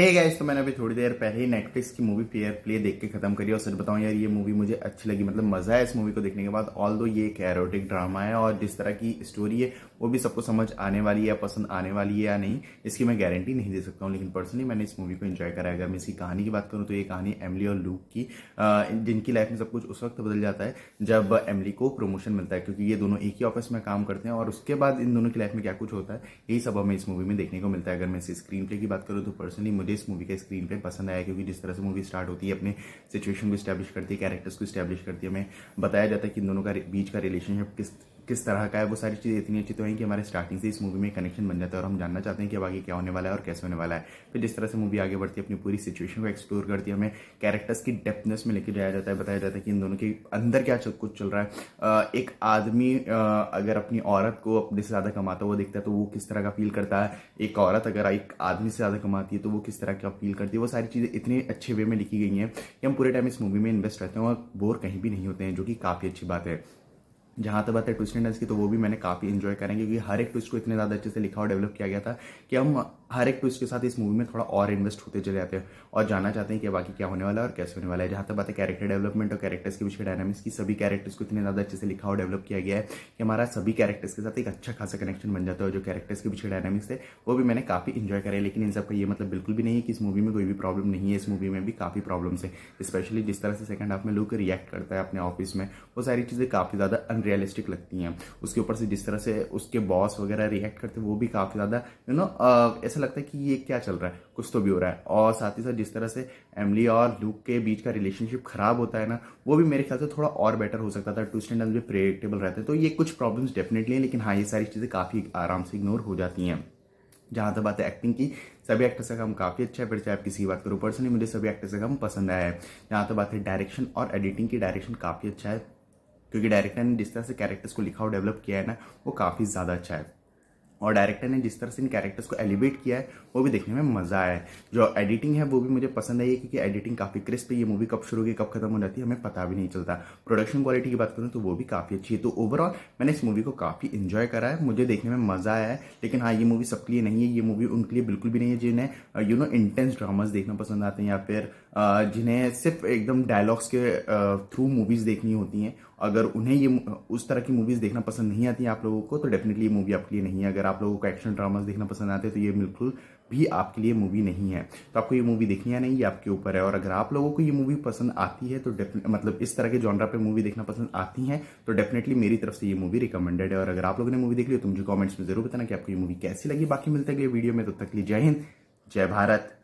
hey guys तो मैंने अभी थोड़ी देर पहले ही नेटफ्लिक्स की मूवी फेयर प्ले देख के खत्म करी और सच बताऊं यार ये मूवी मुझे अच्छी लगी मतलब मजा है इस मूवी को देखने के बाद ऑल दो ये एक एरोटिक ड्रामा है और जिस तरह की स्टोरी है वो भी सबको समझ आने वाली है या पसंद आने वाली है या नहीं इसकी मैं गारंटी नहीं दे सकता हूँ लेकिन पर्सनली मैंने इस मूवी को इन्जॉय कराया अगर मैं इसकी कहानी की बात करूँ तो ये कहानी एमली और लूक की जिनकी लाइफ में सब कुछ उस वक्त बदल जाता है जब एमली को प्रमोशन मिलता है क्योंकि ये दोनों एक ही ऑफिस में काम करते हैं और उसके बाद इन दोनों की लाइफ में क्या कुछ होता है यही सब हमें इस मूवी में देखने को मिलता है अगर मैं इसी स्क्रीन प्ले की बात करूँ तो पर्सनली मुझे मुझे इस मूवी का स्क्रीन पर पसंद आया क्योंकि जिस तरह से मूवी स्टार्ट होती है अपने सिचुएशन को स्टैब्लिश करती है कैरेक्टर्स को स्टैब्लिश करती है हमें बताया जाता है कि इन दोनों का बीच का रिलेशनशिप किस किस तरह का है वो सारी चीज़ें इतनी अच्छी तो हैं कि हमारे स्टार्टिंग से इस मूवी में कनेक्शन बन जाता है और हम जानना चाहते हैं कि अब आगे क्या होने वाला है और कैसे होने वाला है फिर जिस तरह से मूवी आगे बढ़ती है अपनी पूरी सिचुएशन को एक्सप्लोर करती है हमें कैरेक्टर्स की डेप्थनेस में लेके जाया जाता है बताया जाता है कि इन दोनों के अंदर क्या कुछ चल रहा है एक आदमी अगर अपनी औरत को अपने से ज़्यादा कमाता हुआ देखता है तो वो किस तरह का फील करता है एक औरत अगर एक आदमी से ज़्यादा कमाती है तो वो किस तरह का फील करती है वो सारी चीज़ें इतने अच्छे वे में लिखी गई हैं कि हम पूरे टाइम इस मूवी में इन्वेस्ट रहते हैं और बोर कहीं भी नहीं होते हैं जो कि काफ़ी अच्छी बात है जहाँ तक बात है ट्विस्ट एंड की तो वो भी मैंने काफ़ी इन्जॉय करेंगे क्योंकि हर एक ट्विस्ट को इतने ज़्यादा अच्छे से लिखा और डेवलप किया गया था कि हम हर एक ट्विस्ट के साथ इस मूवी में थोड़ा और इन्वेस्ट होते चले जाते हैं और जानना चाहते हैं कि बाकी क्या होने वाला है और कैसे होने वाला है जहाँ तक बात है कैरेक्टर डेवलपमेंट और कैरेक्टर्स के पीछे डायनामिक्स की सभी कैरेक्टर्स को इतने ज़्यादा अच्छे से लिखा और डेवलप किया गया है कि हमारा सभी कैरेक्टर्स के साथ एक अच्छा खासा कनेक्शन बन जाता है जो कैरेक्टर्स के पीछे डायनामिक्स थे वो भी मैंने काफ़ी इन्जॉय करे लेकिन इन सबका ये मतलब बिल्कुल भी नहीं है कि इस मूवी में कोई भी प्रॉब्लम नहीं है इस मूवी में भी काफ़ी प्रॉब्लम्स है स्पेशली जिस तरह से सेकंड हाफ में लोग रिएक्ट करता है अपने ऑफिस में वो सारी चीज़ें काफ़ी ज़्यादा अनरियलिस्टिक लगती हैं उसके ऊपर से जिस तरह से उसके बॉस वगैरह रिएक्ट करते हैं वो भी काफ़ी ज़्यादा यू नो ऐसा ऐसा लगता है कि ये क्या चल रहा है कुछ तो भी हो रहा है और साथ ही साथ जिस तरह से एमली और लूक के बीच का रिलेशनशिप खराब होता है ना वो भी मेरे ख्याल से थोड़ा और बेटर हो सकता था टू स्टैंडल भी प्रेडिक्टेबल रहते तो ये कुछ प्रॉब्लम्स डेफिनेटली हैं लेकिन हाँ ये सारी चीज़ें काफ़ी आराम से इग्नोर हो जाती हैं जहाँ तक बात है एक्टिंग की सभी एक्टर्स का काम काफ़ी अच्छा है फिर चाहे आप किसी बात करो पर्सनली मुझे सभी एक्टर्स का काम पसंद आया है जहाँ तक बात है डायरेक्शन और एडिटिंग की डायरेक्शन काफ़ी अच्छा है क्योंकि डायरेक्टर ने जिस तरह से कैरेक्टर्स को लिखा और डेवलप किया है ना वो काफ़ी ज़्यादा अच्छा है और डायरेक्टर ने जिस तरह से इन कैरेक्टर्स को एलिवेट किया है वो भी देखने में मज़ा आया है जो एडिटिंग है वो भी मुझे पसंद आई है क्योंकि एडिटिंग काफ़ी क्रिस्प है ये मूवी कब शुरू होगी कब खत्म हो जाती है हमें पता भी नहीं चलता प्रोडक्शन क्वालिटी की बात करूँ तो वो भी काफ़ी अच्छी है तो ओवरऑल मैंने इस मूवी को काफ़ी इन्जॉय करा है मुझे देखने में मज़ा आया है लेकिन हाँ ये मूवी सबके लिए नहीं है ये मूवी उनके लिए बिल्कुल भी नहीं है जिन्हें यू नो इंटेंस ड्रामाज देखना पसंद आते हैं या फिर जिन्हें सिर्फ एकदम डायलॉग्स के थ्रू मूवीज़ देखनी होती हैं अगर उन्हें ये उस तरह की मूवीज़ देखना पसंद नहीं आती आप लोगों को तो डेफिनेटली ये मूवी आपके लिए नहीं है अगर आप लोगों को एक्शन ड्रामास देखना पसंद आते हैं तो ये बिल्कुल भी आपके लिए मूवी नहीं है तो आपको ये मूवी देखनी है नहीं ये आपके ऊपर है और अगर आप लोगों को ये मूवी पसंद आती है तो मतलब इस तरह के जॉनरा पे मूवी देखना पसंद आती है तो डेफिनेटली मेरी तरफ से ये मूवी रिकमेंडेड है और अगर आप लोगों ने मूवी देख ली तो मुझे कॉमेंट्स में जरूर बताना कि आपको ये मूवी कैसी लगी बाकी मिलते गए वीडियो में तब तो तक ली जय हिंद जय भारत